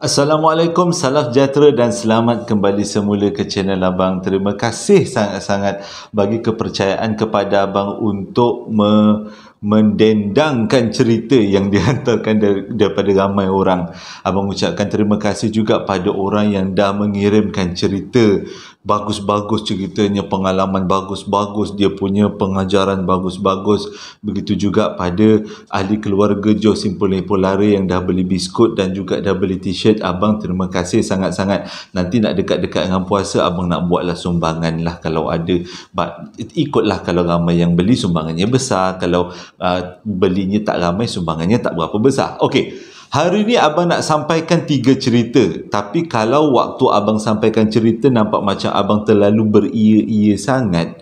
Assalamualaikum, salam sejahtera dan selamat kembali semula ke channel Abang. Terima kasih sangat-sangat bagi kepercayaan kepada Abang untuk me mendendangkan cerita yang dihantarkan dar daripada ramai orang. Abang ucapkan terima kasih juga pada orang yang dah mengirimkan cerita bagus-bagus ceritanya, pengalaman bagus-bagus, dia punya pengajaran bagus-bagus. Begitu juga pada ahli keluarga Joe Simple Polari yang dah beli biskut dan juga dah beli t-shirt. Abang terima kasih sangat-sangat. Nanti nak dekat-dekat dengan puasa, abang nak buatlah sumbangan lah kalau ada. But ikutlah kalau ramai yang beli, sumbangannya besar. Kalau uh, belinya tak ramai, sumbangannya tak berapa besar. Okay. Hari ni abang nak sampaikan tiga cerita. Tapi kalau waktu abang sampaikan cerita nampak macam abang terlalu beria-ia sangat.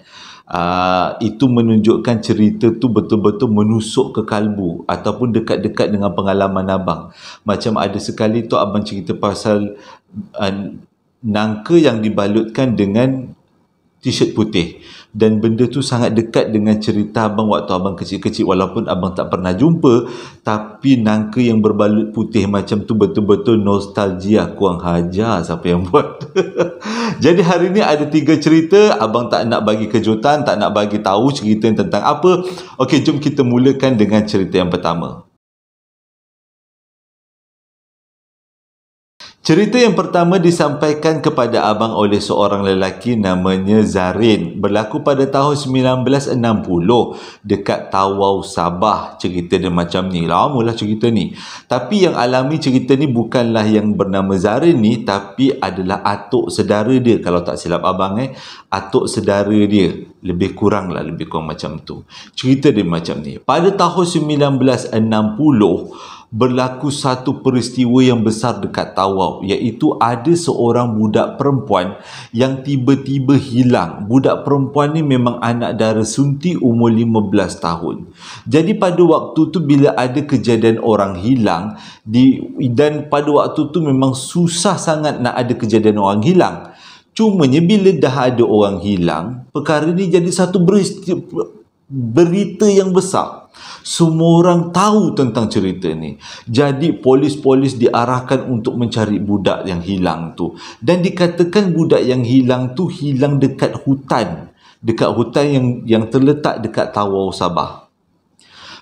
Aa, ah, itu menunjukkan cerita tu betul-betul menusuk ke kalbu ataupun dekat-dekat dengan pengalaman abang. Macam ada sekali tu abang cerita pasal uh, nangka yang dibalutkan dengan t-shirt putih dan benda tu sangat dekat dengan cerita abang waktu abang kecil-kecil walaupun abang tak pernah jumpa tapi nangka yang berbalut putih macam tu betul-betul nostalgia kuang hajar siapa yang buat jadi hari ni ada tiga cerita abang tak nak bagi kejutan tak nak bagi tahu cerita tentang apa okey jom kita mulakan dengan cerita yang pertama Cerita yang pertama disampaikan kepada abang oleh seorang lelaki namanya Zarin berlaku pada tahun 1960 dekat Tawau Sabah. Cerita dia macam ni. Lama lah cerita ni. Tapi yang alami cerita ni bukanlah yang bernama Zarin ni tapi adalah atuk sedara dia kalau tak silap abang eh. Atuk sedara dia. Lebih kurang lah lebih kurang macam tu. Cerita dia macam ni. Pada tahun 1960 berlaku satu peristiwa yang besar dekat Tawau iaitu ada seorang budak perempuan yang tiba-tiba hilang. Budak perempuan ni memang anak dara sunti umur 15 tahun. Jadi pada waktu tu bila ada kejadian orang hilang di, dan pada waktu tu memang susah sangat nak ada kejadian orang hilang. Cumanya bila dah ada orang hilang, perkara ni jadi satu berita yang besar. Semua orang tahu tentang cerita ni. Jadi polis-polis diarahkan untuk mencari budak yang hilang tu. Dan dikatakan budak yang hilang tu hilang dekat hutan. Dekat hutan yang yang terletak dekat Tawau Sabah.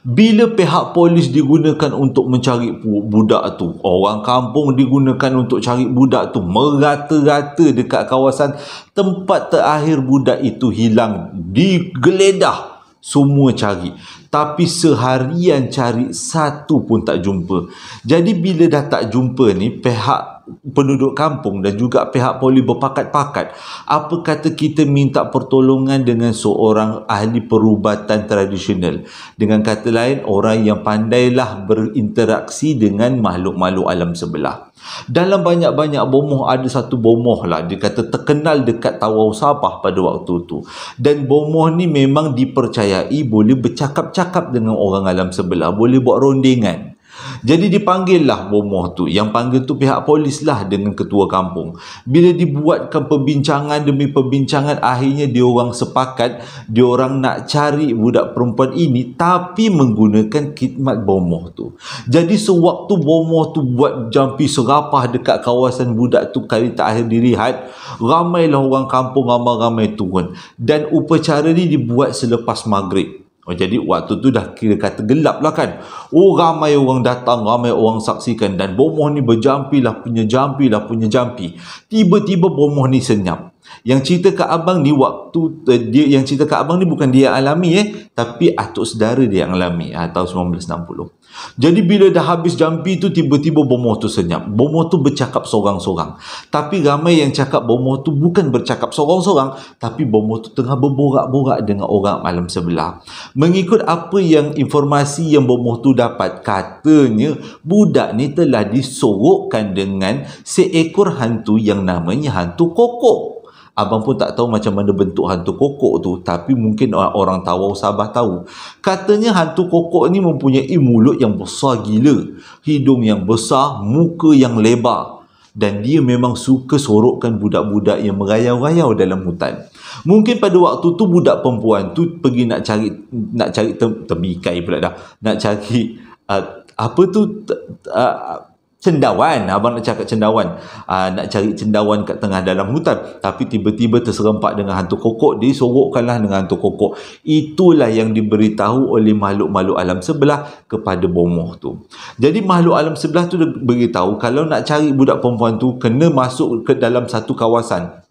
Bila pihak polis digunakan untuk mencari budak tu, orang kampung digunakan untuk cari budak tu, merata-rata dekat kawasan tempat terakhir budak itu hilang, digeledah semua cari tapi seharian cari satu pun tak jumpa. Jadi bila dah tak jumpa ni pihak penduduk kampung dan juga pihak poli berpakat-pakat apa kata kita minta pertolongan dengan seorang ahli perubatan tradisional dengan kata lain orang yang pandailah berinteraksi dengan makhluk-makhluk alam sebelah dalam banyak-banyak bomoh ada satu bomoh lah dia kata terkenal dekat Tawau Sabah pada waktu tu dan bomoh ni memang dipercayai boleh bercakap cakap dengan orang alam sebelah boleh buat rondingan jadi dipanggil lah bomoh tu yang panggil tu pihak polis lah dengan ketua kampung bila dibuatkan pembincangan demi pembincangan akhirnya diorang sepakat diorang nak cari budak perempuan ini tapi menggunakan khidmat bomoh tu jadi sewaktu bomoh tu buat jampi serapah dekat kawasan budak tu kali terakhir akhir dilihat ramailah orang kampung ramai-ramai turun dan upacara ni dibuat selepas maghrib Oh Jadi waktu tu dah kira kata gelap lah kan. Oh ramai orang datang, ramai orang saksikan dan bomoh ni berjampi lah, punya jampi lah, punya jampi. Tiba-tiba bomoh ni senyap. Yang cerita kat abang ni waktu uh, dia yang cerita kat abang ni bukan dia alami eh, tapi atuk saudara dia yang alami ha, tahun 1960. Jadi bila dah habis jampi tu tiba-tiba bom tu senyap. Bom tu bercakap seorang-seorang. Tapi ramai yang cakap bom tu bukan bercakap seorang-seorang, tapi bom tu tengah berborak-borak dengan orang malam sebelah. Mengikut apa yang informasi yang bom tu dapat, katanya budak ni telah disorokkan dengan seekor hantu yang namanya hantu kokok. Abang pun tak tahu macam mana bentuk hantu kokok tu tapi mungkin orang Tawau Sabah tahu. Katanya hantu kokok ni mempunyai mulut yang besar gila, hidung yang besar, muka yang lebar dan dia memang suka sorokkan budak-budak yang merayau-rayau dalam hutan. Mungkin pada waktu tu budak perempuan tu pergi nak cari nak cari tem, temikai pula dah, nak cari uh, apa tu uh, cendawan abang nak cakap cendawan aa, ah, nak cari cendawan kat tengah dalam hutan tapi tiba-tiba terserempak dengan hantu kokok disorokkanlah dengan hantu kokok itulah yang diberitahu oleh makhluk-makhluk alam sebelah kepada bomoh tu jadi makhluk alam sebelah tu beritahu kalau nak cari budak perempuan tu kena masuk ke dalam satu kawasan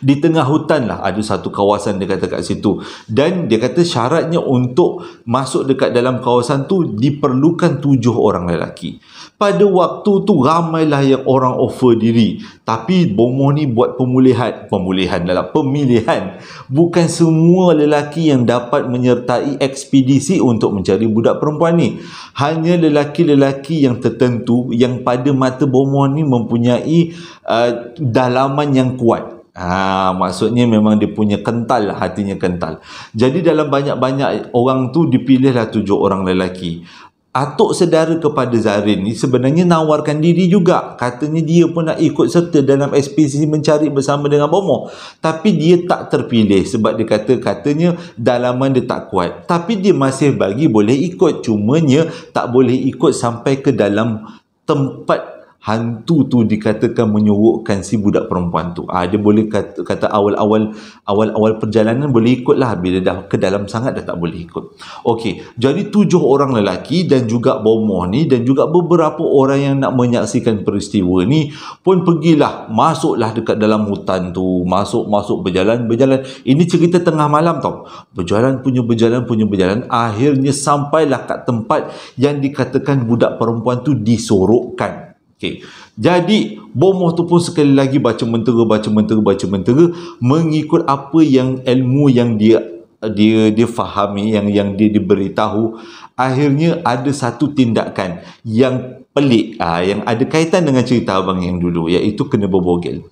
di tengah hutan lah ada satu kawasan dia kata kat situ dan dia kata syaratnya untuk masuk dekat dalam kawasan tu diperlukan tujuh orang lelaki pada waktu tu ramailah yang orang offer diri tapi Bomo ni buat pemulihan pemulihan dalam pemilihan bukan semua lelaki yang dapat menyertai ekspedisi untuk mencari budak perempuan ni hanya lelaki-lelaki yang tertentu yang pada mata Bomo ni mempunyai uh, dalaman yang kuat Ha, maksudnya memang dia punya kental hatinya kental jadi dalam banyak-banyak orang tu dipilihlah tujuh orang lelaki atuk sedara kepada Zarin ni sebenarnya nawarkan diri juga katanya dia pun nak ikut serta dalam spc mencari bersama dengan Bomo tapi dia tak terpilih sebab dia kata katanya dalaman dia tak kuat tapi dia masih bagi boleh ikut cumanya tak boleh ikut sampai ke dalam tempat hantu tu dikatakan menyewokkan si budak perempuan tu. Ah dia boleh kata, kata awal-awal awal-awal perjalanan boleh ikutlah bila dah ke dalam sangat dah tak boleh ikut. Okey, jadi tujuh orang lelaki dan juga bomoh ni dan juga beberapa orang yang nak menyaksikan peristiwa ni pun pergilah masuklah dekat dalam hutan tu, masuk-masuk berjalan berjalan. Ini cerita tengah malam tau. Berjalan punya berjalan punya berjalan akhirnya sampailah kat tempat yang dikatakan budak perempuan tu disorokkan. Okay. Jadi bomoh tu pun sekali lagi baca mentera, baca mentera, baca mentera mengikut apa yang ilmu yang dia dia dia fahami yang yang dia diberitahu akhirnya ada satu tindakan yang pelik aa, ah, yang ada kaitan dengan cerita abang yang dulu iaitu kena berbogel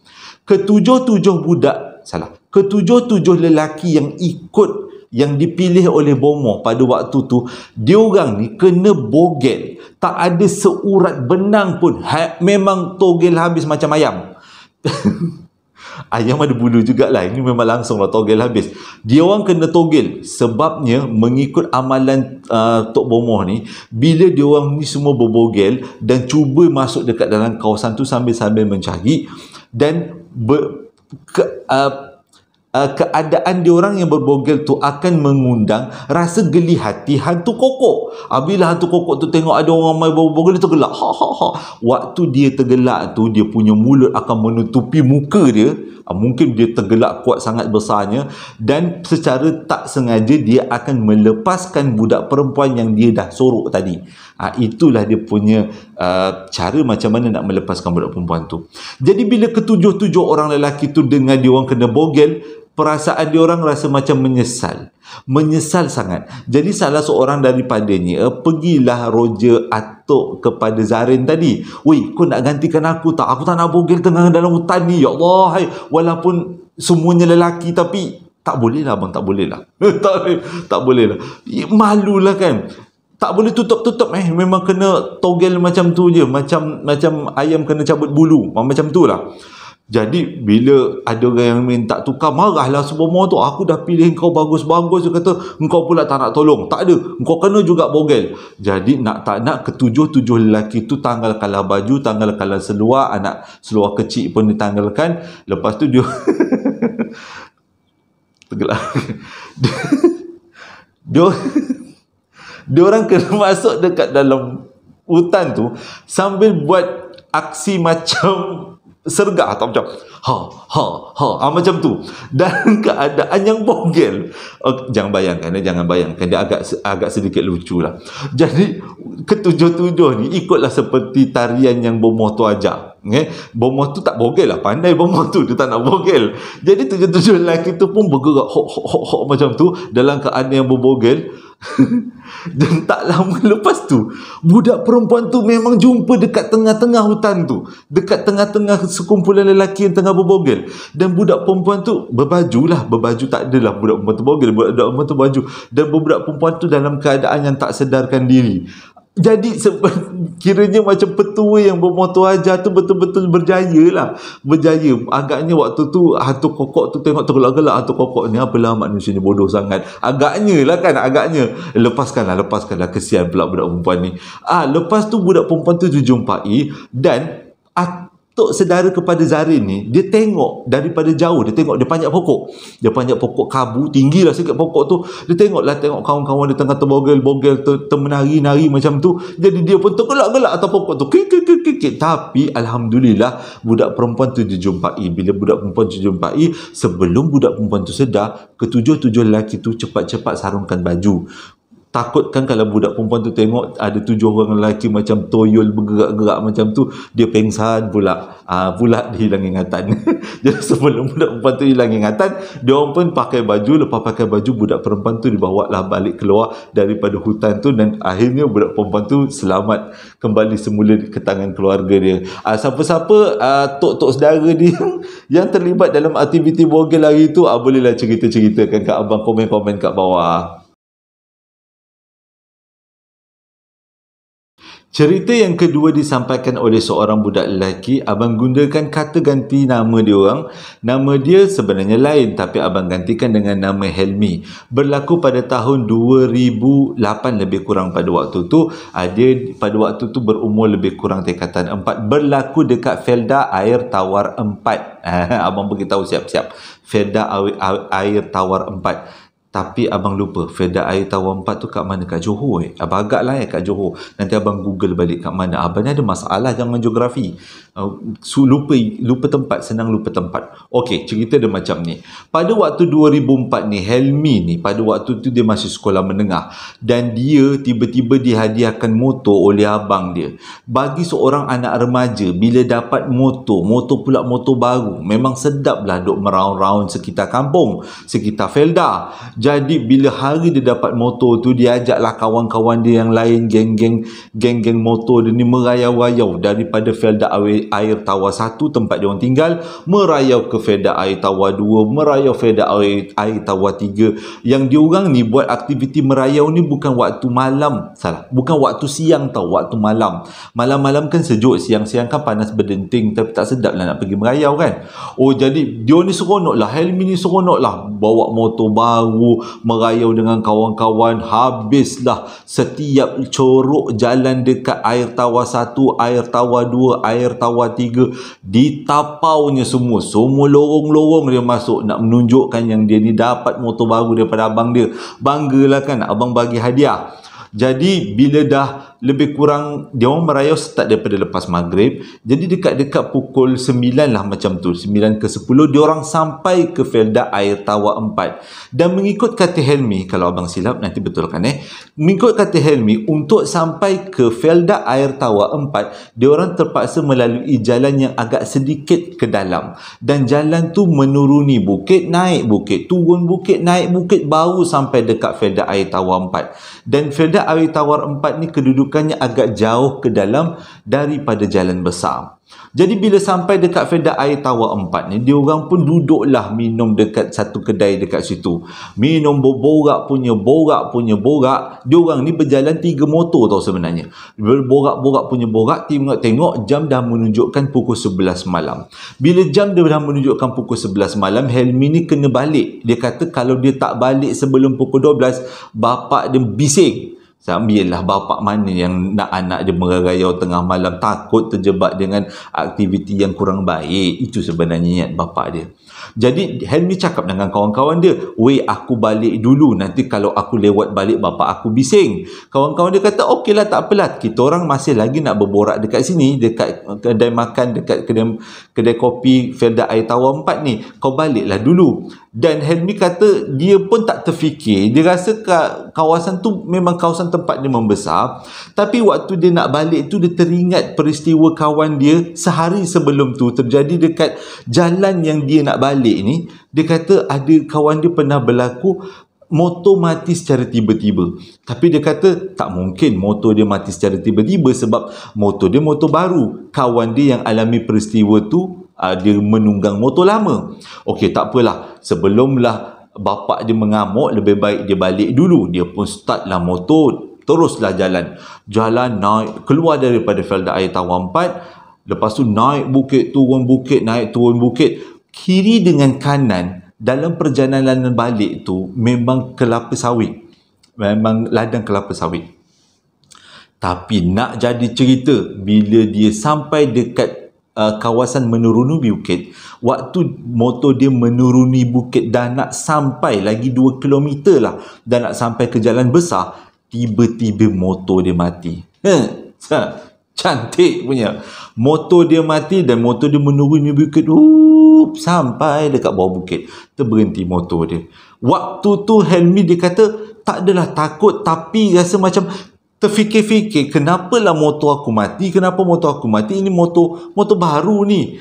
ketujuh-tujuh budak salah ketujuh-tujuh lelaki yang ikut yang dipilih oleh bomo pada waktu tu dia orang ni kena bogel tak ada seurat benang pun ha, memang togel habis macam ayam ayam ada bulu jugalah ini memang langsung lah togel habis dia orang kena togel sebabnya mengikut amalan uh, Tok Bomoh ni bila dia orang ni semua berbogel dan cuba masuk dekat dalam kawasan tu sambil-sambil mencari dan ber, ke, uh, uh, keadaan orang yang berbogel tu akan mengundang rasa geli hati hantu kokok. Apabila hantu koko tu tengok ada orang main berbogel, tu gelak. Ha, ha, ha. Waktu dia tergelak tu, dia punya mulut akan menutupi muka dia. Uh, mungkin dia tergelak kuat sangat besarnya. Dan secara tak sengaja, dia akan melepaskan budak perempuan yang dia dah sorok tadi. Ha, itulah dia punya uh, cara macam mana nak melepaskan budak perempuan tu. Jadi bila ketujuh-tujuh orang lelaki tu dengan dia orang kena bogel, perasaan dia orang rasa macam menyesal menyesal sangat jadi salah seorang daripadanya eh, pergilah roja atuk kepada Zarin tadi wey kau nak gantikan aku tak aku tak nak bogel tengah dalam hutan ni ya Allah hai. walaupun semuanya lelaki tapi tak boleh lah abang tak boleh lah tak, tak boleh lah malulah kan tak boleh tutup-tutup eh memang kena togel macam tu je macam macam ayam kena cabut bulu macam tu lah jadi bila ada orang yang minta tukar marahlah semua tu aku dah pilih kau bagus-bagus dia kata engkau pula tak nak tolong tak ada engkau kena juga bogel jadi nak tak nak ketujuh-tujuh lelaki tu tanggalkanlah baju tanggalkanlah seluar anak seluar kecil pun ditanggalkan lepas tu dia tergelak dia dia orang kena masuk dekat dalam hutan tu sambil buat aksi macam sergah atau macam ha ha ha ah, macam tu dan keadaan yang bogel okay, jangan bayangkan ya, jangan bayangkan dia agak agak sedikit lucu lah jadi ketujuh-tujuh ni ikutlah seperti tarian yang bomoh tu ajar Okay. Eh, bomoh tu tak bogel lah. Pandai bomoh tu. Dia tak nak bogel. Jadi tujuh-tujuh lelaki tu pun bergerak hok, hok, hok, hok macam tu. Dalam keadaan yang berbogel. Dan tak lama lepas tu. Budak perempuan tu memang jumpa dekat tengah-tengah hutan tu. Dekat tengah-tengah sekumpulan lelaki yang tengah berbogel. Dan budak perempuan tu berbaju lah. Berbaju tak adalah budak perempuan tu bogel. Budak perempuan tu baju. Dan budak perempuan tu dalam keadaan yang tak sedarkan diri jadi kiranya macam petua yang bermotor ajar tu betul-betul berjaya lah berjaya agaknya waktu tu hantu kokok tu tengok tergelak-gelak hantu kokok ni apalah manusia ni bodoh sangat agaknya lah kan agaknya lepaskan lah lepaskan lah kesian pula budak perempuan ni ah lepas tu budak perempuan tu jumpai dan aku Tok sedara kepada Zarin ni, dia tengok daripada jauh, dia tengok dia panjat pokok. Dia panjat pokok kabu, lah sikit pokok tu. Dia tengok lah tengok kawan-kawan dia tengah terbogel-bogel, termenari-nari macam tu. Jadi dia pun tergelak-gelak atas pokok tu. Kik, kik, kik, kik. Tapi Alhamdulillah, budak perempuan tu dijumpai. Bila budak perempuan tu jumpai, sebelum budak perempuan tu sedar, ketujuh-tujuh lelaki tu cepat-cepat sarungkan baju takutkan kalau budak perempuan tu tengok ada tujuh orang lelaki macam toyol bergerak-gerak macam tu dia pengsan pula uh, pula hilang ingatan jadi sebelum budak perempuan tu hilang ingatan dia orang pun pakai baju lepas pakai baju budak perempuan tu dibawa lah balik keluar daripada hutan tu dan akhirnya budak perempuan tu selamat kembali semula ke tangan keluarga dia uh, siapa-siapa uh, tok-tok saudara dia yang terlibat dalam aktiviti bogel hari tu uh, bolehlah cerita-ceritakan kat abang komen-komen kat bawah Cerita yang kedua disampaikan oleh seorang budak lelaki, abang gunakan kata ganti nama dia orang. Nama dia sebenarnya lain tapi abang gantikan dengan nama Helmi. Berlaku pada tahun 2008 lebih kurang pada waktu tu. Ah, dia pada waktu tu berumur lebih kurang tingkatan 4. Berlaku dekat Felda Air Tawar 4. abang beritahu siap-siap. Felda Air Tawar 4. Tapi abang lupa Feda Air Tawar 4 tu kat mana? Kat Johor eh. Abang agak lah eh kat Johor. Nanti abang google balik kat mana. Abang ah, ni ada masalah jangan geografi uh, lupa lupa tempat senang lupa tempat okey cerita dia macam ni pada waktu 2004 ni Helmi ni pada waktu tu dia masih sekolah menengah dan dia tiba-tiba dihadiahkan motor oleh abang dia bagi seorang anak remaja bila dapat motor motor pula motor baru memang sedap lah duk meraun raung sekitar kampung sekitar Felda jadi bila hari dia dapat motor tu dia ajak lah kawan-kawan dia yang lain geng-geng geng-geng motor dia ni merayau-rayau daripada Felda air tawar satu tempat dia orang tinggal merayau ke feda air tawar dua merayau feda air, air tawar tiga yang dia orang ni buat aktiviti merayau ni bukan waktu malam salah bukan waktu siang tau waktu malam malam-malam kan sejuk siang-siang kan panas berdenting tapi tak sedap lah nak pergi merayau kan oh jadi dia ni seronok lah Helmi ni seronok lah bawa motor baru merayau dengan kawan-kawan habislah setiap corok jalan dekat air tawar satu air tawar dua air tawar tawar tiga ditapaunya semua semua lorong-lorong dia masuk nak menunjukkan yang dia ni dapat motor baru daripada abang dia banggalah kan abang bagi hadiah jadi bila dah lebih kurang dia orang merayau start daripada lepas maghrib. Jadi dekat-dekat pukul 9 lah macam tu. 9 ke 10 dia orang sampai ke Felda Air Tawa 4. Dan mengikut kata Helmi kalau abang silap nanti betulkan eh. Mengikut kata Helmi untuk sampai ke Felda Air Tawa 4 dia orang terpaksa melalui jalan yang agak sedikit ke dalam. Dan jalan tu menuruni bukit, naik bukit, turun bukit, naik bukit baru sampai dekat Felda Air Tawa 4. Dan Felda awi tawar 4 ni kedudukannya agak jauh ke dalam daripada jalan besar. Jadi bila sampai dekat Feda Air Tawar 4 ni, dia orang pun duduklah minum dekat satu kedai dekat situ. Minum borak punya borak punya borak, dia orang ni berjalan tiga motor tau sebenarnya. Berborak-borak punya borak, tengok-tengok jam dah menunjukkan pukul 11 malam. Bila jam dia dah menunjukkan pukul 11 malam, Helmi ni kena balik. Dia kata kalau dia tak balik sebelum pukul 12, bapak dia bising. Sambillah bapak mana yang nak anak je merayau tengah malam takut terjebak dengan aktiviti yang kurang baik. Itu sebenarnya niat bapak dia. Jadi Henry cakap dengan kawan-kawan dia, "Wei, aku balik dulu. Nanti kalau aku lewat balik bapa aku bising." Kawan-kawan dia kata, "Okeylah, tak apalah. Kita orang masih lagi nak berborak dekat sini, dekat kedai makan, dekat kedai kedai kopi Felda Air Tawar 4 ni. Kau baliklah dulu." Dan Henry kata dia pun tak terfikir. Dia rasa kawasan tu memang kawasan tempat dia membesar. Tapi waktu dia nak balik tu dia teringat peristiwa kawan dia sehari sebelum tu terjadi dekat jalan yang dia nak balik Malik ni dia kata ada kawan dia pernah berlaku motor mati secara tiba-tiba tapi dia kata tak mungkin motor dia mati secara tiba-tiba sebab motor dia motor baru kawan dia yang alami peristiwa tu uh, dia menunggang motor lama okey tak apalah sebelumlah bapak dia mengamuk lebih baik dia balik dulu dia pun startlah motor teruslah jalan jalan naik keluar daripada Felda Air Tawang 4 lepas tu naik bukit turun bukit naik turun bukit kiri dengan kanan dalam perjalanan balik tu memang kelapa sawit memang ladang kelapa sawit tapi nak jadi cerita bila dia sampai dekat uh, kawasan menuruni bukit waktu motor dia menuruni bukit dah nak sampai lagi 2 km lah dah nak sampai ke jalan besar tiba-tiba motor dia mati cantik punya motor dia mati dan motor dia menuruni bukit Ooh Wup, sampai dekat bawah bukit terberhenti motor dia waktu tu Helmi dia kata tak adalah takut tapi rasa macam terfikir-fikir kenapalah motor aku mati kenapa motor aku mati ini motor motor baru ni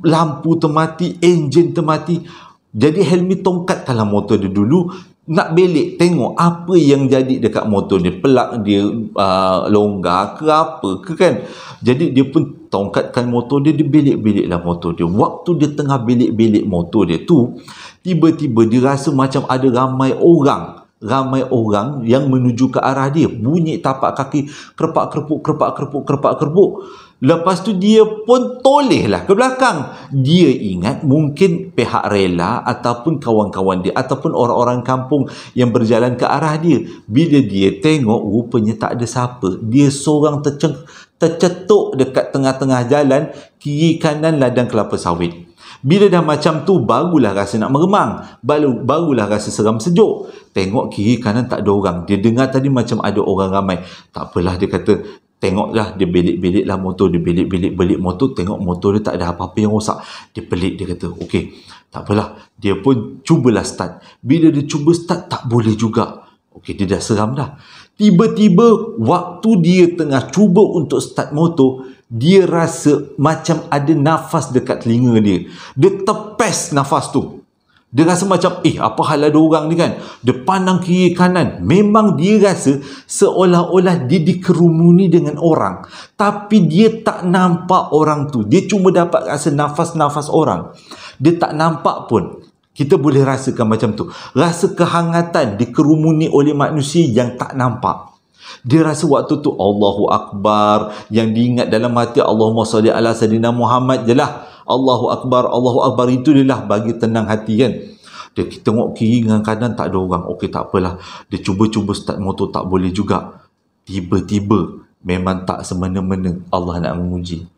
lampu termati enjin termati jadi Helmi tongkat dalam motor dia dulu nak belik tengok apa yang jadi dekat motor dia pelak dia uh, longgar ke apa ke kan jadi dia pun tongkatkan motor dia dia belik-belik lah motor dia waktu dia tengah belik-belik motor dia tu tiba-tiba dia rasa macam ada ramai orang ramai orang yang menuju ke arah dia bunyi tapak kaki kerpak kerpuk kerpak kerpuk kerpak kerpuk, Lepas tu dia pun tolehlah ke belakang. Dia ingat mungkin pihak rela ataupun kawan-kawan dia ataupun orang-orang kampung yang berjalan ke arah dia. Bila dia tengok rupanya tak ada siapa. Dia seorang terceng, tercetuk dekat tengah-tengah jalan kiri kanan ladang kelapa sawit. Bila dah macam tu barulah rasa nak meremang. Baru barulah rasa seram sejuk. Tengok kiri kanan tak ada orang. Dia dengar tadi macam ada orang ramai. Tak apalah dia kata tengoklah dia bilik-bilik lah motor dia bilik-bilik belik motor tengok motor dia tak ada apa-apa yang rosak dia pelik dia kata ok tak apalah dia pun cubalah start bila dia cuba start tak boleh juga Okey, dia dah seram dah tiba-tiba waktu dia tengah cuba untuk start motor dia rasa macam ada nafas dekat telinga dia dia tepes nafas tu dia rasa macam, eh apa hal ada orang ni kan? Dia pandang kiri kanan. Memang dia rasa seolah-olah dia dikerumuni dengan orang. Tapi dia tak nampak orang tu. Dia cuma dapat rasa nafas-nafas orang. Dia tak nampak pun. Kita boleh rasakan macam tu. Rasa kehangatan dikerumuni oleh manusia yang tak nampak. Dia rasa waktu tu Allahu Akbar yang diingat dalam hati Allahumma salli ala sayyidina Muhammad jelah. Allahu Akbar, Allahu Akbar itu lah bagi tenang hati kan dia tengok kiri dengan kanan tak ada orang ok tak apalah dia cuba-cuba start motor tak boleh juga tiba-tiba memang tak semena-mena Allah nak menguji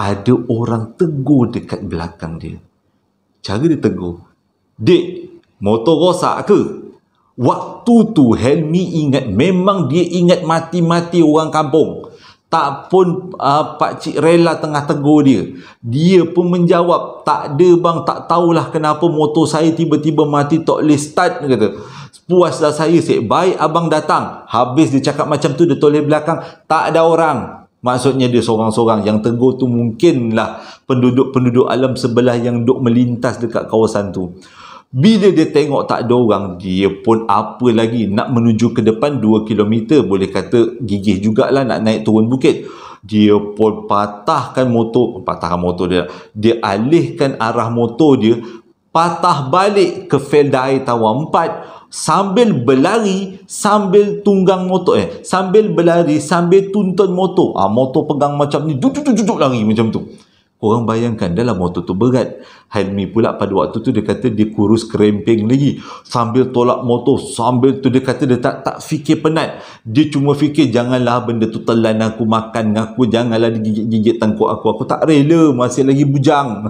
ada orang tegur dekat belakang dia cara dia tegur dek motor rosak ke waktu tu Helmi ingat memang dia ingat mati-mati orang kampung tak pun uh, pak cik rela tengah tegur dia dia pun menjawab tak ada bang tak tahulah kenapa motor saya tiba-tiba mati tak boleh start kata puas dah saya sik baik abang datang habis dia cakap macam tu dia toleh belakang tak ada orang maksudnya dia seorang-seorang yang tegur tu mungkinlah penduduk-penduduk alam sebelah yang duk melintas dekat kawasan tu bila dia tengok tak ada orang, dia pun apa lagi nak menuju ke depan 2 km boleh kata gigih jugalah nak naik turun bukit. Dia pun patahkan motor, patahkan motor dia. Dia alihkan arah motor dia, patah balik ke Feldai Tower 4 sambil berlari sambil tunggang motor eh sambil berlari sambil tuntun motor ah ha, motor pegang macam ni duduk duduk lari macam tu Orang bayangkan dalam motor tu berat. Helmi pula pada waktu tu dia kata dia kurus kerempeng lagi. Sambil tolak motor, sambil tu dia kata dia tak tak fikir penat. Dia cuma fikir janganlah benda tu telan aku makan dengan aku. Janganlah digigit-gigit tangkuk aku. Aku tak rela masih lagi bujang.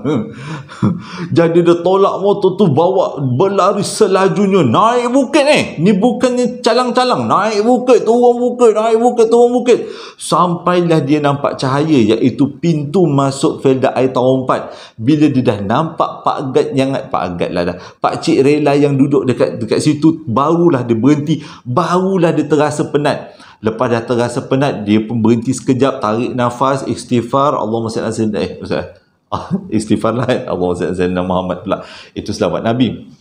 Jadi dia tolak motor tu bawa berlari selajunya naik bukit ni. Eh. Ni bukannya calang-calang. Naik bukit, turun bukit, naik bukit, turun bukit. Sampailah dia nampak cahaya iaitu pintu masuk Helmi benda air empat bila dia dah nampak pak gad yang pak gad lah dah pak cik rela yang duduk dekat dekat situ barulah dia berhenti barulah dia terasa penat lepas dah terasa penat dia pun berhenti sekejap tarik nafas istighfar Allah SWT eh, ah, istighfar lah Allah SWT Muhammad pula itu selamat Nabi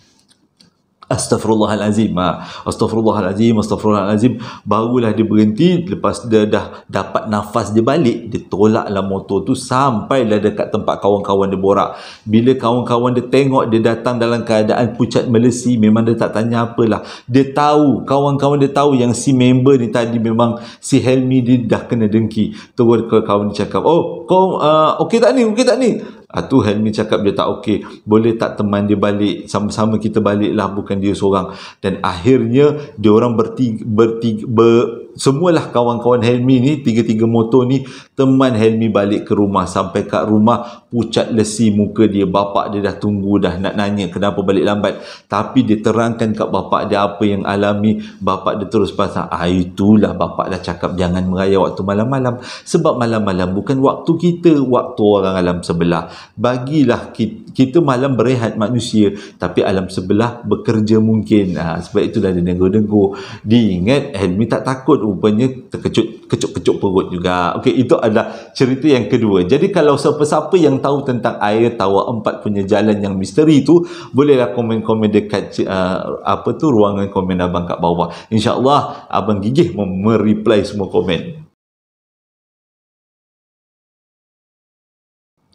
Astaghfirullahalazim. Ha. Astaghfirullahalazim, astaghfirullahalazim. Barulah dia berhenti, lepas dia dah dapat nafas dia balik, dia tolaklah motor tu sampai sampailah dekat tempat kawan-kawan dia borak. Bila kawan-kawan dia tengok dia datang dalam keadaan pucat melesi, memang dia tak tanya apalah. Dia tahu, kawan-kawan dia tahu yang si member ni tadi memang si Helmi dia dah kena dengki. Terus kawan-kawan cakap, "Oh, kau uh, okey tak ni? Okey tak ni?" Atu ah, Helmi cakap dia tak okey, boleh tak teman dia balik, sama-sama kita baliklah bukan dia seorang. Dan akhirnya dia orang bertiga, bertiga ber, semualah kawan-kawan Helmi ni tiga-tiga motor ni teman Helmi balik ke rumah sampai kat rumah pucat lesi muka dia bapak dia dah tunggu dah nak nanya kenapa balik lambat tapi dia terangkan kat bapak dia apa yang alami bapak dia terus pasang ah itulah bapak dah cakap jangan merayau waktu malam-malam sebab malam-malam bukan waktu kita waktu orang alam sebelah bagilah kita, kita malam berehat manusia tapi alam sebelah bekerja mungkin ha, sebab itu dah dia negur-negur diingat Helmi tak takut rupanya terkejut kecuk-kecuk perut juga. Okey, itu adalah cerita yang kedua. Jadi kalau siapa-siapa yang tahu tentang air tawar empat punya jalan yang misteri itu, bolehlah komen-komen dekat uh, apa tu ruangan komen abang kat bawah. Insyaallah abang gigih mereply semua komen.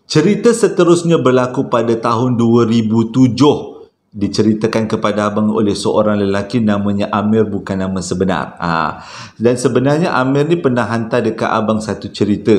Cerita seterusnya berlaku pada tahun 2007 diceritakan kepada abang oleh seorang lelaki namanya Amir bukan nama sebenar ha. dan sebenarnya Amir ni pernah hantar dekat abang satu cerita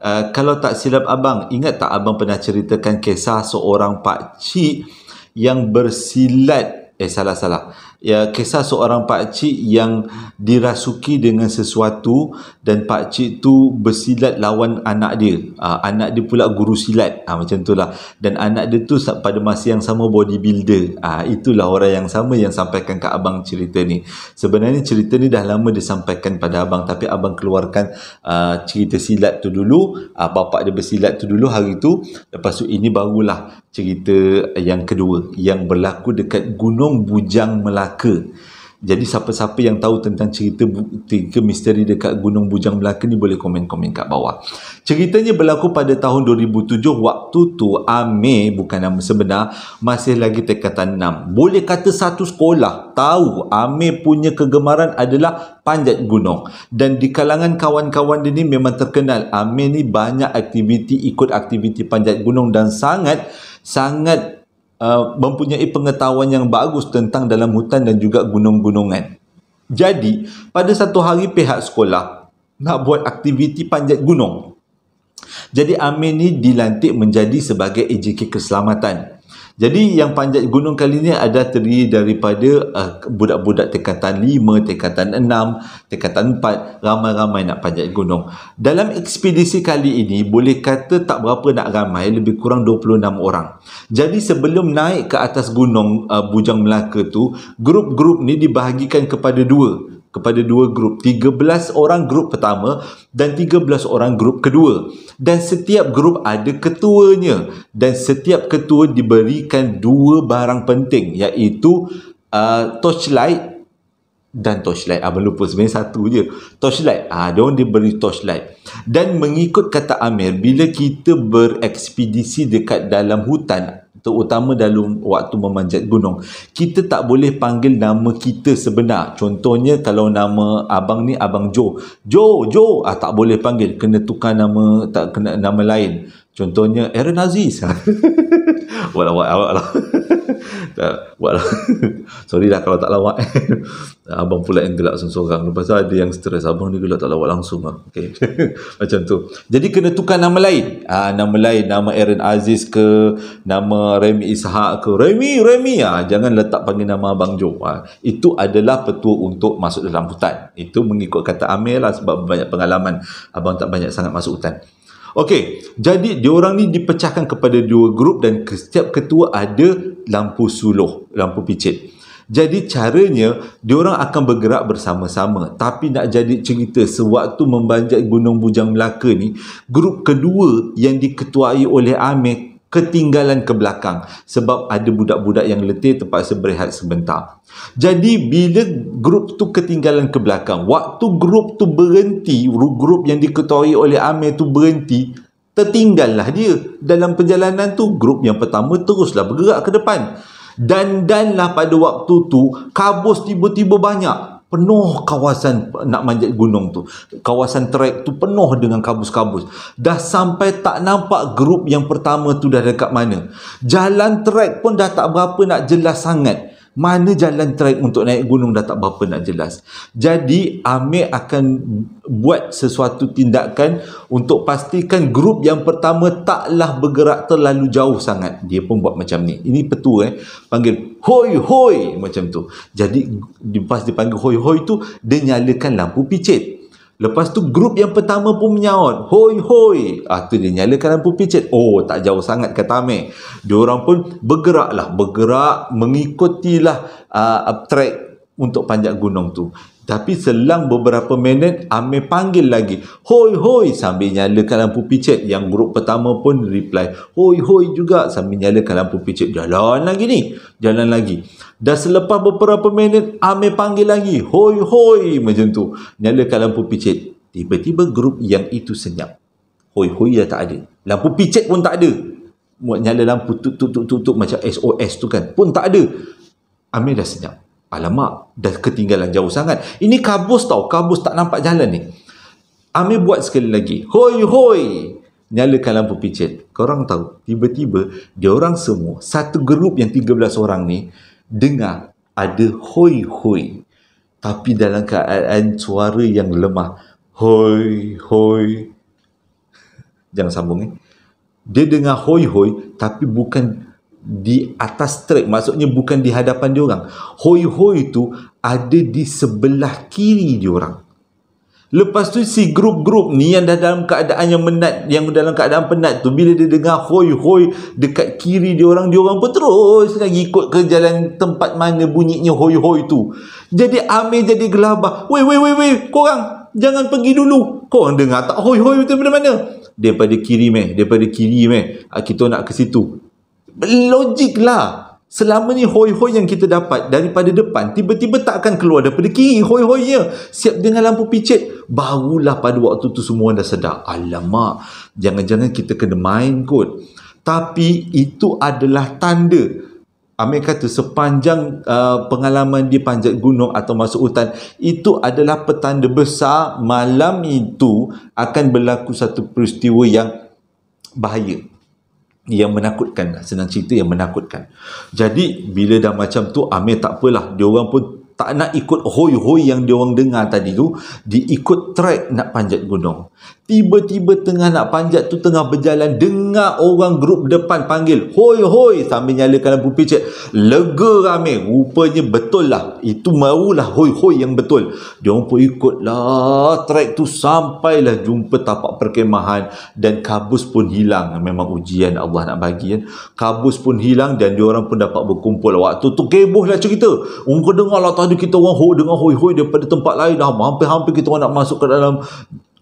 uh, kalau tak silap abang ingat tak abang pernah ceritakan kisah seorang pak pakcik yang bersilat eh salah-salah uh, ya kisah seorang pak cik yang dirasuki dengan sesuatu dan pak cik tu bersilat lawan anak dia. Ha, anak dia pula guru silat. Ha, macam itulah. Dan anak dia tu pada masa yang sama bodybuilder. Ha, itulah orang yang sama yang sampaikan ke abang cerita ni. Sebenarnya cerita ni dah lama disampaikan pada abang tapi abang keluarkan uh, cerita silat tu dulu. Uh, bapak dia bersilat tu dulu hari tu. Lepas tu ini barulah cerita yang kedua yang berlaku dekat Gunung Bujang Melaka. Jadi siapa-siapa yang tahu tentang cerita tiga misteri dekat Gunung Bujang Melaka ni boleh komen-komen kat bawah. Ceritanya berlaku pada tahun 2007 waktu tu Ame bukan nama sebenar masih lagi tekatan enam. Boleh kata satu sekolah tahu Ame punya kegemaran adalah panjat gunung dan di kalangan kawan-kawan dia ni memang terkenal Ame ni banyak aktiviti ikut aktiviti panjat gunung dan sangat sangat uh, mempunyai pengetahuan yang bagus tentang dalam hutan dan juga gunung-gunungan. Jadi, pada satu hari pihak sekolah nak buat aktiviti panjat gunung. Jadi Amin ni dilantik menjadi sebagai AJK keselamatan. Jadi yang panjat gunung kali ni ada terdiri daripada uh, budak-budak tekatan 5, tekatan 6, tekatan 4 ramai-ramai nak panjat gunung. Dalam ekspedisi kali ini boleh kata tak berapa nak ramai lebih kurang 26 orang. Jadi sebelum naik ke atas gunung uh, Bujang Melaka tu, grup-grup ni dibahagikan kepada dua kepada dua grup 13 orang grup pertama dan 13 orang grup kedua dan setiap grup ada ketuanya dan setiap ketua diberikan dua barang penting iaitu uh, torchlight dan torchlight abang ah, lupa sebenarnya satu je torchlight ah ha, dia orang diberi torchlight dan mengikut kata Amir bila kita berekspedisi dekat dalam hutan terutama dalam waktu memanjat gunung kita tak boleh panggil nama kita sebenar contohnya kalau nama abang ni abang Joe Joe Joe ah tak boleh panggil kena tukar nama tak kena nama lain contohnya Aaron Aziz buat lawak awak lah. buat lah. Sorry lah kalau tak lawak. abang pula yang gelak langsung. seorang Lepas tu ada yang stres. Abang ni gelak tak lawak langsung lah. Okay. Macam tu. Jadi kena tukar nama lain. Ha, nama lain. Nama Aaron Aziz ke. Nama Remy Ishak ke. Remy, Remy. Ha, jangan letak panggil nama Abang Joe. Ha, ah, itu adalah petua untuk masuk dalam hutan. Itu mengikut kata Amir lah. Sebab banyak pengalaman. Abang tak banyak sangat masuk hutan. Okey, jadi dia orang ni dipecahkan kepada dua grup dan setiap ketua ada lampu suluh, lampu picit. Jadi caranya dia orang akan bergerak bersama-sama. Tapi nak jadi cerita sewaktu membanjat Gunung Bujang Melaka ni, grup kedua yang diketuai oleh Amir ketinggalan ke belakang sebab ada budak-budak yang letih terpaksa berehat sebentar. Jadi bila grup tu ketinggalan ke belakang, waktu grup tu berhenti, grup yang diketuai oleh Amir tu berhenti, tertinggallah dia. Dalam perjalanan tu, grup yang pertama teruslah bergerak ke depan. Dan danlah pada waktu tu, kabus tiba-tiba banyak penuh kawasan nak manjat gunung tu kawasan trek tu penuh dengan kabus-kabus dah sampai tak nampak grup yang pertama tu dah dekat mana jalan trek pun dah tak berapa nak jelas sangat mana jalan trek untuk naik gunung dah tak berapa nak jelas. Jadi Amir akan buat sesuatu tindakan untuk pastikan grup yang pertama taklah bergerak terlalu jauh sangat. Dia pun buat macam ni. Ini petua eh. Panggil hoi hoi macam tu. Jadi lepas dipanggil hoi hoi tu dia nyalakan lampu picit. Lepas tu grup yang pertama pun menyaut. Hoi hoi. Ah tu dia nyalakan lampu picit. Oh tak jauh sangat kata Amir. Diorang pun bergeraklah, bergerak mengikutilah uh, track untuk panjat gunung tu. Tapi selang beberapa minit, Amir panggil lagi. Hoi, hoi, sambil nyalakan lampu picit. Yang grup pertama pun reply. Hoi, hoi juga sambil nyalakan lampu picit. Jalan lagi ni. Jalan lagi. Dan selepas beberapa minit, Amir panggil lagi. Hoi, hoi, macam tu. Nyalakan lampu picit. Tiba-tiba grup yang itu senyap. Hoi, hoi dah tak ada. Lampu picit pun tak ada. Muat nyala lampu tutup, tutup, tutup, tutup macam SOS tu kan. Pun tak ada. Amir dah senyap. Alamak, dah ketinggalan jauh sangat. Ini kabus tau, kabus tak nampak jalan ni. Amir buat sekali lagi. Hoi, hoi. Nyalakan lampu picit. Korang tahu, tiba-tiba, dia orang semua, satu grup yang 13 orang ni, dengar ada hoi, hoi. Tapi dalam keadaan suara yang lemah. Hoi, hoi. Jangan sambung ni. Eh? Dia dengar hoi, hoi, tapi bukan di atas trek maksudnya bukan di hadapan dia orang hoi-hoi tu ada di sebelah kiri dia orang lepas tu si grup-grup ni yang dah dalam keadaan yang menat yang dalam keadaan penat tu bila dia dengar hoi-hoi dekat kiri dia orang dia orang pun terus lagi ikut ke jalan tempat mana bunyinya hoi-hoi tu jadi ame jadi gelabah wei wei wei wei korang jangan pergi dulu korang dengar tak hoi-hoi daripada mana daripada kiri meh daripada kiri meh ah, kita nak ke situ Logik lah selama ni hoi-hoi yang kita dapat daripada depan tiba-tiba tak akan keluar daripada kiri hoi-hoinya siap dengan lampu picit barulah pada waktu tu semua dah sedar alamak jangan-jangan kita kena main kot tapi itu adalah tanda Amir kata sepanjang uh, pengalaman dia panjat gunung atau masuk hutan itu adalah petanda besar malam itu akan berlaku satu peristiwa yang bahaya yang menakutkan senang cerita yang menakutkan jadi bila dah macam tu Amir tak apalah dia orang pun tak nak ikut hoi-hoi yang dia orang dengar tadi tu diikut track nak panjat gunung Tiba-tiba tengah nak panjat tu tengah berjalan dengar orang grup depan panggil hoi hoi sambil nyalakan lampu picit. Lega ramai. Rupanya betul lah. Itu maulah hoi hoi yang betul. Dia pun lah trek tu sampailah jumpa tapak perkemahan dan kabus pun hilang. Memang ujian Allah nak bagi kan. Kabus pun hilang dan orang pun dapat berkumpul. Waktu tu keboh lah cerita. Engkau dengar lah tadi kita orang hoi dengar hoi hoi daripada tempat lain dah. Hampir-hampir kita orang nak masuk ke dalam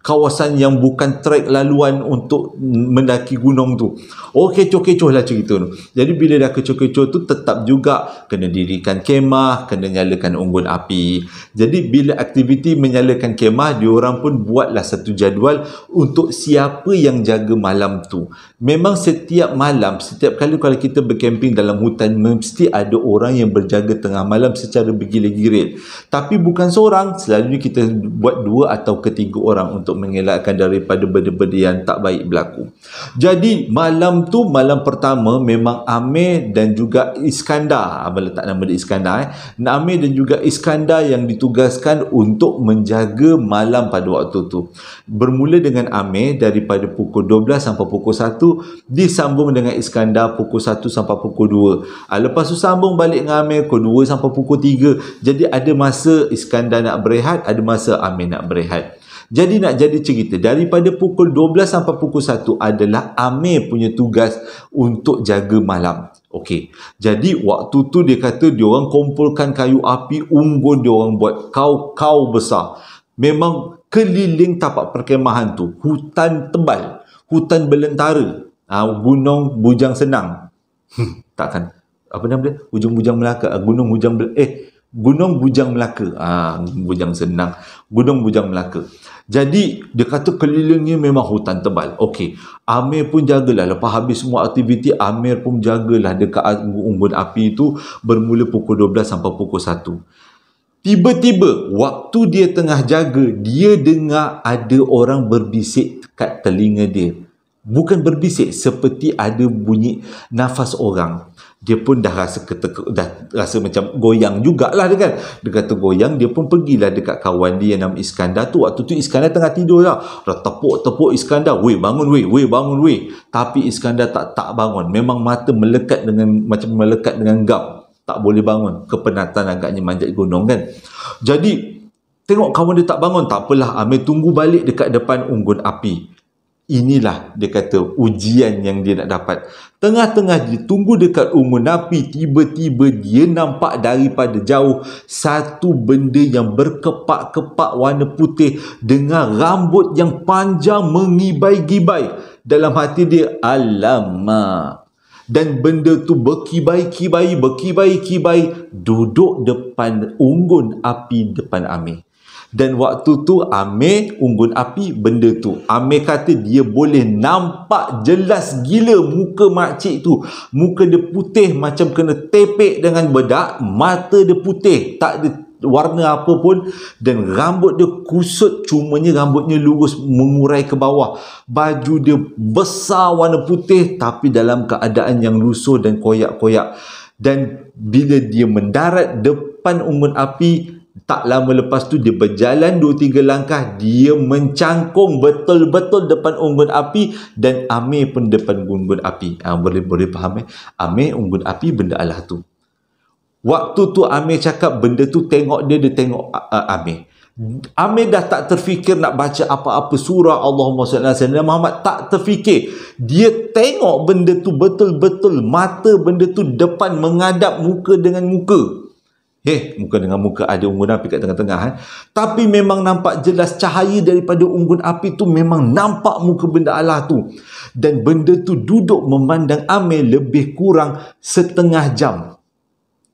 kawasan yang bukan trek laluan untuk mendaki gunung tu. Oh kecoh-kecoh lah cerita tu. Jadi bila dah kecoh-kecoh tu tetap juga kena dirikan kemah, kena nyalakan unggun api. Jadi bila aktiviti menyalakan kemah, diorang pun buatlah satu jadual untuk siapa yang jaga malam tu. Memang setiap malam, setiap kali kalau kita berkemping dalam hutan, mesti ada orang yang berjaga tengah malam secara bergilir-gilir. Tapi bukan seorang, selalunya kita buat dua atau ketiga orang untuk untuk mengelakkan daripada benda-benda yang tak baik berlaku. Jadi malam tu malam pertama memang Amir dan juga Iskandar, apa ah, letak nama dia Iskandar eh. Amir dan juga Iskandar yang ditugaskan untuk menjaga malam pada waktu tu. Bermula dengan Amir daripada pukul 12 sampai pukul 1 disambung dengan Iskandar pukul 1 sampai pukul 2. Ah, lepas tu sambung balik dengan Amir pukul 2 sampai pukul 3. Jadi ada masa Iskandar nak berehat, ada masa Amir nak berehat. Jadi nak jadi cerita, daripada pukul 12 sampai pukul 1 adalah Amir punya tugas untuk jaga malam. Okey. Jadi waktu tu dia kata dia orang kumpulkan kayu api unggun dia orang buat kau-kau besar. Memang keliling tapak perkemahan tu hutan tebal, hutan belentara, ah, gunung bujang senang. Hmm, takkan apa nama dia? Hujung bujang Melaka, ah, gunung hujang eh gunung bujang Melaka. Ah bujang senang, gunung bujang Melaka. Jadi dia kata kelilingnya memang hutan tebal. Okey. Amir pun jagalah lepas habis semua aktiviti Amir pun jagalah dekat unggun api itu bermula pukul 12 sampai pukul 1. Tiba-tiba waktu dia tengah jaga dia dengar ada orang berbisik kat telinga dia. Bukan berbisik seperti ada bunyi nafas orang dia pun dah rasa keteku, dah rasa macam goyang jugalah dia kan dia kata goyang dia pun pergilah dekat kawan dia yang nama Iskandar tu waktu tu Iskandar tengah tidur lah dah tepuk-tepuk Iskandar weh bangun weh weh bangun weh tapi Iskandar tak tak bangun memang mata melekat dengan macam melekat dengan gap tak boleh bangun kepenatan agaknya manjat gunung kan jadi tengok kawan dia tak bangun tak apalah Amir tunggu balik dekat depan unggun api inilah dia kata ujian yang dia nak dapat tengah-tengah dia tunggu dekat umur Nabi tiba-tiba dia nampak daripada jauh satu benda yang berkepak-kepak warna putih dengan rambut yang panjang mengibai-gibai dalam hati dia alama dan benda tu berkibai-kibai berkibai-kibai duduk depan unggun api depan Amir dan waktu tu Amir unggun api benda tu Amir kata dia boleh nampak jelas gila muka makcik tu muka dia putih macam kena tepek dengan bedak mata dia putih tak ada warna apa pun dan rambut dia kusut cumanya rambutnya lurus mengurai ke bawah baju dia besar warna putih tapi dalam keadaan yang lusuh dan koyak-koyak dan bila dia mendarat depan unggun api tak lama lepas tu dia berjalan dua tiga langkah dia mencangkung betul-betul depan unggun api dan Amir pun depan unggun api ha, boleh boleh faham eh Amir unggun api benda Allah tu waktu tu Amir cakap benda tu tengok dia dia tengok uh, Amir Amir dah tak terfikir nak baca apa-apa surah Allahumma sallallahu alaihi wasallam Muhammad tak terfikir dia tengok benda tu betul-betul mata benda tu depan mengadap muka dengan muka Eh, muka dengan muka ada unggun api kat tengah-tengah. Eh. Tapi memang nampak jelas cahaya daripada unggun api tu memang nampak muka benda Allah tu. Dan benda tu duduk memandang Amir lebih kurang setengah jam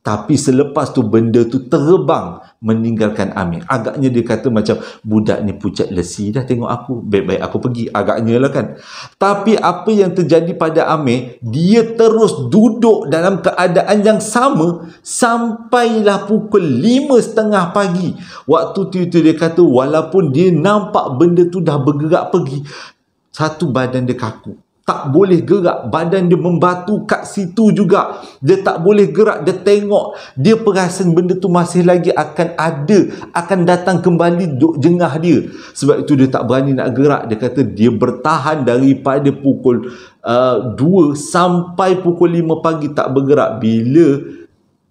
tapi selepas tu benda tu terbang meninggalkan Amir agaknya dia kata macam budak ni pucat lesi dah tengok aku baik-baik aku pergi agaknya lah kan tapi apa yang terjadi pada Amir dia terus duduk dalam keadaan yang sama sampailah pukul lima setengah pagi waktu tu, tu dia kata walaupun dia nampak benda tu dah bergerak pergi satu badan dia kaku tak boleh gerak badan dia membatu kat situ juga dia tak boleh gerak dia tengok dia perasan benda tu masih lagi akan ada akan datang kembali duk jengah dia sebab itu dia tak berani nak gerak dia kata dia bertahan daripada pukul uh, 2 sampai pukul 5 pagi tak bergerak bila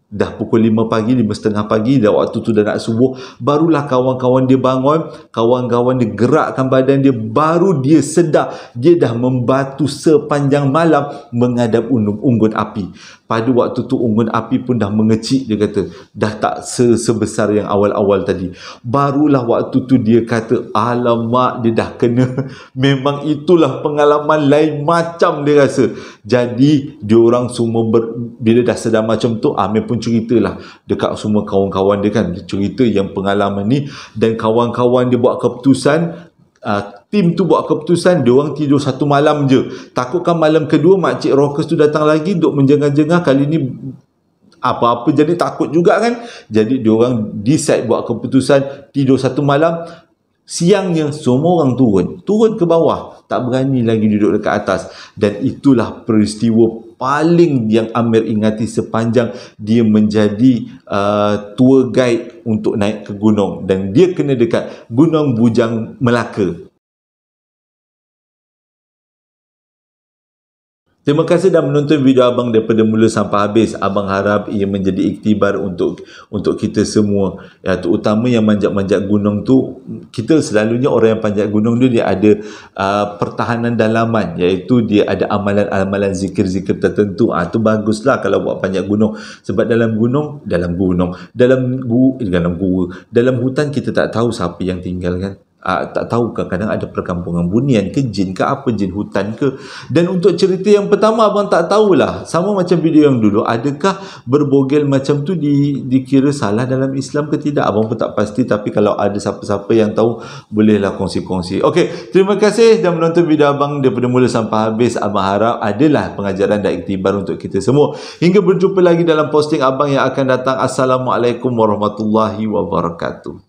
dah pukul 5 pagi, 5.30 pagi, dah waktu tu dah nak subuh, barulah kawan-kawan dia bangun, kawan-kawan dia gerakkan badan dia, baru dia sedar, dia dah membatu sepanjang malam menghadap unggun api pada waktu tu unggun api pun dah mengecik dia kata dah tak se sebesar yang awal-awal tadi barulah waktu tu dia kata alamak dia dah kena memang itulah pengalaman lain macam dia rasa jadi dia orang semua ber, bila dah sedar macam tu ah, Amir pun ceritalah dekat semua kawan-kawan dia kan dia cerita yang pengalaman ni dan kawan-kawan dia buat keputusan uh, tim tu buat keputusan dia orang tidur satu malam je takutkan malam kedua makcik rokes tu datang lagi duk menjengah-jengah kali ni apa-apa jadi takut juga kan jadi dia orang decide buat keputusan tidur satu malam Siangnya semua orang turun, turun ke bawah, tak berani lagi duduk dekat atas dan itulah peristiwa paling yang Amir ingati sepanjang dia menjadi uh, tour guide untuk naik ke gunung dan dia kena dekat Gunung Bujang Melaka Terima kasih dah menonton video abang daripada mula sampai habis. Abang harap ia menjadi iktibar untuk untuk kita semua. Ya, terutama yang manjat-manjat gunung tu, kita selalunya orang yang panjat gunung tu dia ada uh, pertahanan dalaman iaitu dia ada amalan-amalan zikir-zikir tertentu. Ah tu baguslah kalau buat panjat gunung sebab dalam gunung, dalam gunung, dalam gua, dalam gua, dalam hutan kita tak tahu siapa yang tinggal kan. Uh, tak tahu ke kadang ada perkampungan bunian ke jin ke apa jin hutan ke dan untuk cerita yang pertama abang tak tahulah sama macam video yang dulu adakah berbogel macam tu di, dikira salah dalam Islam ke tidak abang pun tak pasti tapi kalau ada siapa-siapa yang tahu bolehlah kongsi-kongsi ok terima kasih dan menonton video abang daripada mula sampai habis abang harap adalah pengajaran dan iktibar untuk kita semua hingga berjumpa lagi dalam posting abang yang akan datang Assalamualaikum Warahmatullahi Wabarakatuh